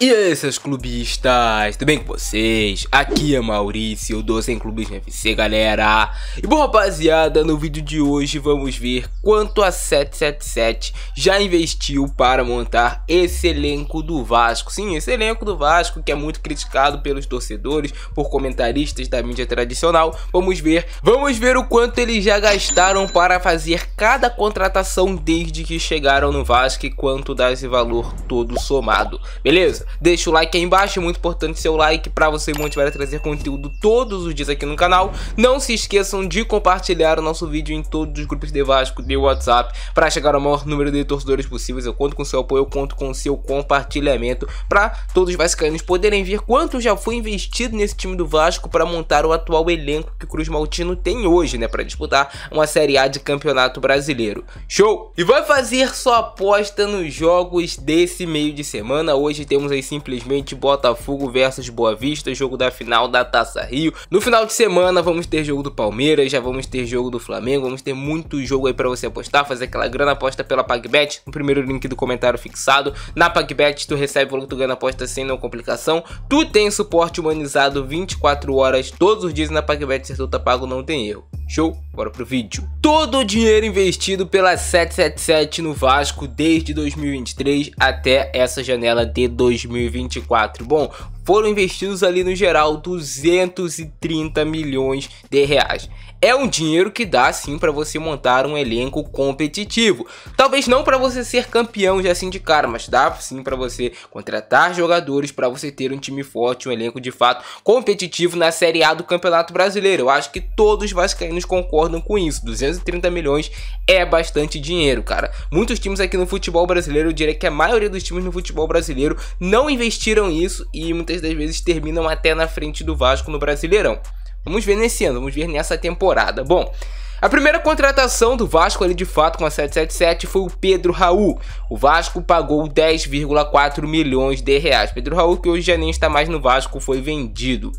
E aí, seus clubistas, tudo bem com vocês? Aqui é Maurício do Sem Clubes FC, galera. E bom, rapaziada, no vídeo de hoje vamos ver quanto a 777 já investiu para montar esse elenco do Vasco. Sim, esse elenco do Vasco que é muito criticado pelos torcedores, por comentaristas da mídia tradicional. Vamos ver, vamos ver o quanto eles já gastaram para fazer cada contratação desde que chegaram no Vasco e quanto dá esse valor todo somado. Beleza? deixa o like aí embaixo, é muito importante seu like para você motivar a trazer conteúdo todos os dias aqui no canal. Não se esqueçam de compartilhar o nosso vídeo em todos os grupos de Vasco, de WhatsApp, para chegar ao maior número de torcedores possíveis. Eu conto com seu apoio, eu conto com seu compartilhamento para todos os vascaínos poderem ver quanto já foi investido nesse time do Vasco para montar o atual elenco que o Cruz Maltino tem hoje, né, para disputar uma Série A de Campeonato Brasileiro. Show! E vai fazer sua aposta nos jogos desse meio de semana. Hoje temos a simplesmente Botafogo versus Boa Vista, jogo da final da Taça Rio. No final de semana vamos ter jogo do Palmeiras, já vamos ter jogo do Flamengo, vamos ter muito jogo aí para você apostar, fazer aquela grana aposta pela PagBet, no primeiro link do comentário fixado. Na PagBet tu recebe o valor que tu ganha na aposta sem nenhuma complicação. Tu tem suporte humanizado 24 horas todos os dias na PagBet, se tu tá pago não tem erro. Show? Bora pro vídeo. Todo o dinheiro investido pela 777 no Vasco desde 2023 até essa janela de 2023. 2024. Bom, foram investidos ali no geral 230 milhões de reais. É um dinheiro que dá sim para você montar um elenco competitivo. Talvez não para você ser campeão já assim de cara, mas dá sim para você contratar jogadores para você ter um time forte, um elenco de fato competitivo na Série A do Campeonato Brasileiro. Eu acho que todos os vascaínos concordam com isso. 230 milhões é bastante dinheiro, cara. Muitos times aqui no futebol brasileiro, eu diria que a maioria dos times no futebol brasileiro não investiram isso e muitas 10 das vezes terminam até na frente do Vasco no Brasileirão. Vamos ver nesse ano, vamos ver nessa temporada. Bom, a primeira contratação do Vasco ali de fato com a 777 foi o Pedro Raul. O Vasco pagou 10,4 milhões de reais. Pedro Raul que hoje já nem está mais no Vasco foi vendido.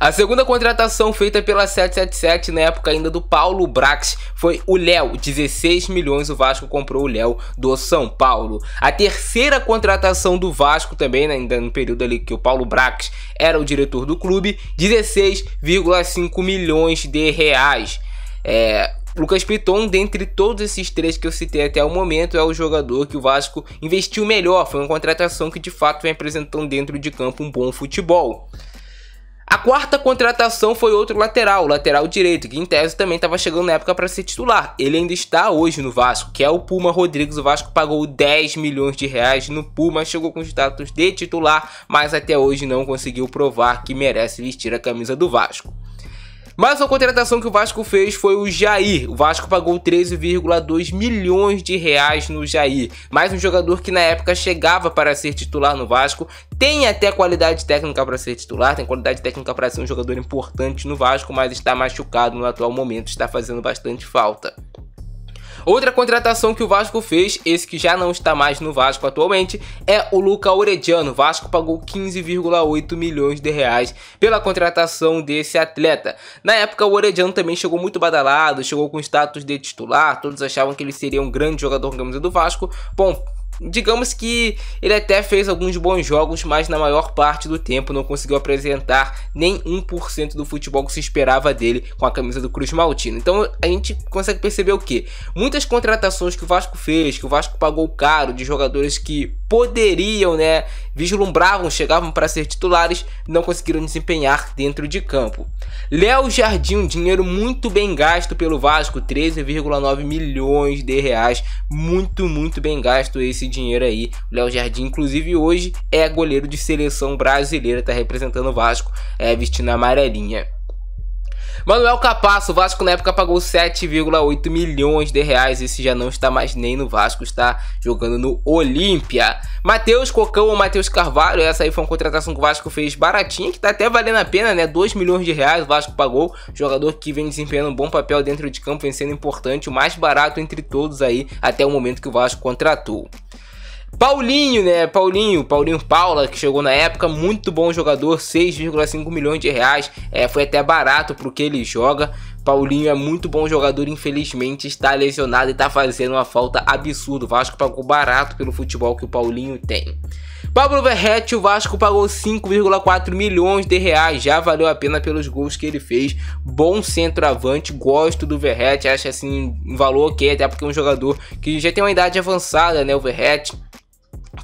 A segunda contratação feita pela 777 na época ainda do Paulo Brax foi o Léo, 16 milhões o Vasco comprou o Léo do São Paulo. A terceira contratação do Vasco também, né, ainda no período ali que o Paulo Brax era o diretor do clube, 16,5 milhões de reais. É, Lucas Piton, dentre todos esses três que eu citei até o momento, é o jogador que o Vasco investiu melhor. Foi uma contratação que de fato vem apresentando dentro de campo um bom futebol. A quarta contratação foi outro lateral, o lateral direito, que em tese também estava chegando na época para ser titular. Ele ainda está hoje no Vasco, que é o Puma Rodrigues. O Vasco pagou 10 milhões de reais no Puma, chegou com status de titular, mas até hoje não conseguiu provar que merece vestir a camisa do Vasco. Mas a contratação que o Vasco fez foi o Jair. O Vasco pagou 13,2 milhões de reais no Jair. Mais um jogador que na época chegava para ser titular no Vasco. Tem até qualidade técnica para ser titular, tem qualidade técnica para ser um jogador importante no Vasco, mas está machucado no atual momento, está fazendo bastante falta. Outra contratação que o Vasco fez, esse que já não está mais no Vasco atualmente, é o Luca Orediano. O Vasco pagou 15,8 milhões de reais pela contratação desse atleta. Na época, o Orediano também chegou muito badalado, chegou com status de titular, todos achavam que ele seria um grande jogador camisa do Vasco. Bom, digamos que ele até fez alguns bons jogos, mas na maior parte do tempo não conseguiu apresentar nem 1% do futebol que se esperava dele com a camisa do Cruz Maltino. Então a gente consegue perceber o que? Muitas contratações que o Vasco fez, que o Vasco pagou caro, de jogadores que poderiam, né, vislumbravam, chegavam para ser titulares, não conseguiram desempenhar dentro de campo. Léo Jardim, um dinheiro muito bem gasto pelo Vasco, 13,9 milhões de reais, muito, muito bem gasto esse dinheiro aí. Léo Jardim, inclusive hoje, é goleiro de seleção brasileira, tá representando o Vasco, é, vestindo a amarelinha. Manuel Capasso, o Vasco na época pagou 7,8 milhões de reais. Esse já não está mais nem no Vasco, está jogando no Olímpia. Matheus Cocão ou Matheus Carvalho, essa aí foi uma contratação que o Vasco fez baratinha, que está até valendo a pena, né? 2 milhões de reais o Vasco pagou. Jogador que vem desempenhando um bom papel dentro de campo, vem sendo importante, o mais barato entre todos aí até o momento que o Vasco contratou. Paulinho, né? Paulinho, Paulinho Paula, que chegou na época, muito bom jogador, 6,5 milhões de reais. É, foi até barato pro que ele joga. Paulinho é muito bom jogador, infelizmente está lesionado e está fazendo uma falta absurda. O Vasco pagou barato pelo futebol que o Paulinho tem. Pablo Verrete, o Vasco pagou 5,4 milhões de reais, já valeu a pena pelos gols que ele fez. Bom centroavante, gosto do Verrete, acho assim um valor ok, até porque é um jogador que já tem uma idade avançada, né, o Verrete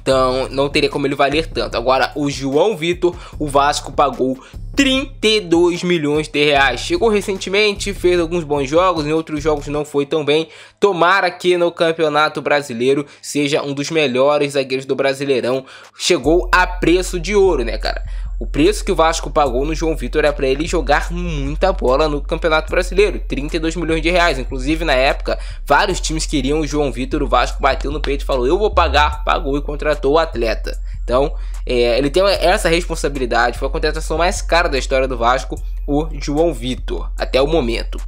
então não teria como ele valer tanto. Agora, o João Vitor, o Vasco pagou 32 milhões de reais. Chegou recentemente, fez alguns bons jogos, em outros jogos não foi tão bem. Tomara que no Campeonato Brasileiro seja um dos melhores zagueiros do Brasileirão. Chegou a preço de ouro, né, cara? O preço que o Vasco pagou no João Vitor é para ele jogar muita bola no Campeonato Brasileiro, 32 milhões de reais. Inclusive, na época, vários times queriam o João Vitor, o Vasco bateu no peito e falou: Eu vou pagar, pagou e contratou o atleta. Então, é, ele tem essa responsabilidade. Foi a contratação mais cara da história do Vasco, o João Vitor, até o momento.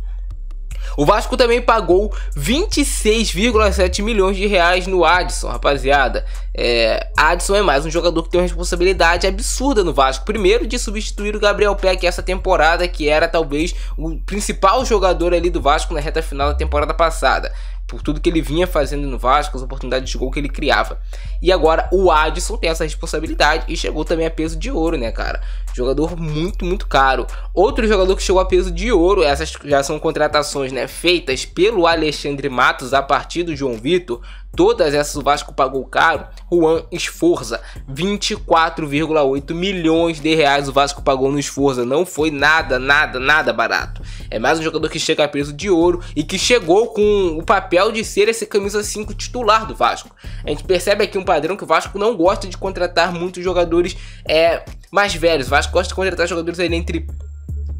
O Vasco também pagou 26,7 milhões de reais no Adson, rapaziada. É, Adson é mais um jogador que tem uma responsabilidade absurda no Vasco. Primeiro de substituir o Gabriel Peck essa temporada, que era talvez o principal jogador ali do Vasco na reta final da temporada passada por tudo que ele vinha fazendo no Vasco, as oportunidades de gol que ele criava. E agora o Adson tem essa responsabilidade e chegou também a peso de ouro, né, cara? Jogador muito, muito caro. Outro jogador que chegou a peso de ouro, essas já são contratações, né, feitas pelo Alexandre Matos a partir do João Vitor. Todas essas o Vasco pagou caro. Juan Esforza, 24,8 milhões de reais o Vasco pagou no Esforza. Não foi nada, nada, nada barato. É mais um jogador que chega a peso de ouro e que chegou com o papel papel de ser esse camisa 5 titular do Vasco. A gente percebe aqui um padrão que o Vasco não gosta de contratar muitos jogadores é, mais velhos. O Vasco gosta de contratar jogadores aí entre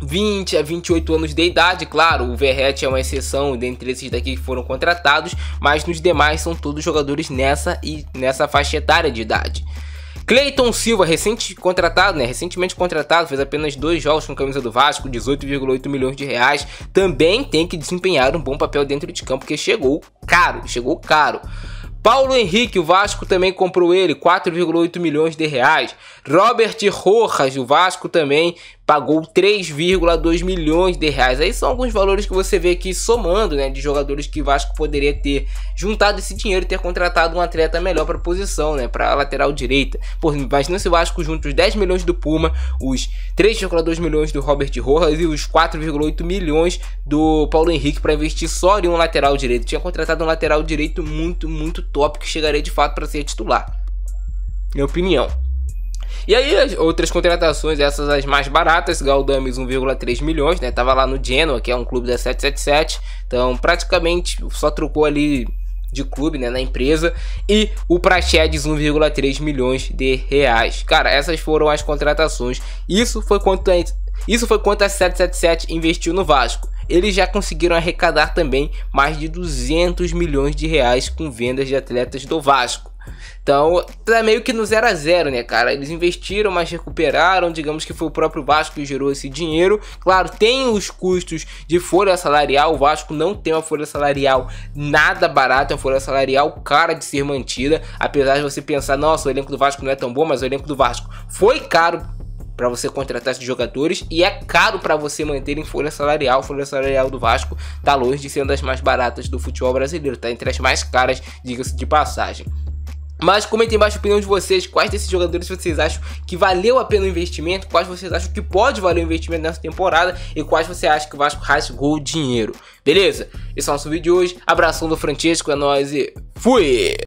20 a 28 anos de idade, claro, o Verrete é uma exceção dentre esses daqui que foram contratados, mas nos demais são todos jogadores nessa e nessa faixa etária de idade. Cleiton Silva, recente contratado, né? Recentemente contratado, fez apenas dois jogos com a camisa do Vasco, 18,8 milhões de reais. Também tem que desempenhar um bom papel dentro de campo, porque chegou caro, chegou caro. Paulo Henrique, o Vasco também comprou ele, 4,8 milhões de reais. Robert Rojas, o Vasco também pagou 3,2 milhões de reais. Aí são alguns valores que você vê aqui somando, né, de jogadores que o Vasco poderia ter juntado esse dinheiro e ter contratado um atleta melhor para a posição, né, para lateral direita. Por imagina se o Vasco junta os 10 milhões do Puma, os 3,2 milhões do Robert Rojas e os 4,8 milhões do Paulo Henrique para investir só em um lateral direito. Tinha contratado um lateral direito muito, muito tópico que chegaria de fato para ser titular. Minha opinião. E aí, as outras contratações, essas as mais baratas, Galdames 1,3 milhões, né? Tava lá no Genoa, que é um clube da 777. Então, praticamente só trocou ali de clube, né, na empresa, e o Prachedes 1,3 milhões de reais. Cara, essas foram as contratações. Isso foi quanto isso foi quanto a 777 investiu no Vasco. Eles já conseguiram arrecadar também mais de 200 milhões de reais com vendas de atletas do Vasco. Então, tá meio que no zero a zero, né, cara? Eles investiram, mas recuperaram. Digamos que foi o próprio Vasco que gerou esse dinheiro. Claro, tem os custos de folha salarial. O Vasco não tem uma folha salarial nada barata, é uma folha salarial cara de ser mantida. Apesar de você pensar, nossa, o elenco do Vasco não é tão bom, mas o elenco do Vasco foi caro para você contratar esses jogadores e é caro para você manter em folha salarial. A folha salarial do Vasco tá longe de ser uma das mais baratas do futebol brasileiro, tá entre as mais caras, diga-se de passagem. Mas comentem embaixo a opinião de vocês, quais desses jogadores vocês acham que valeu a pena o investimento, quais vocês acham que pode valer o investimento nessa temporada e quais você acha que o Vasco rasgou o dinheiro. Beleza? Esse é o nosso vídeo de hoje. Abração do Francesco, é nóis e fui!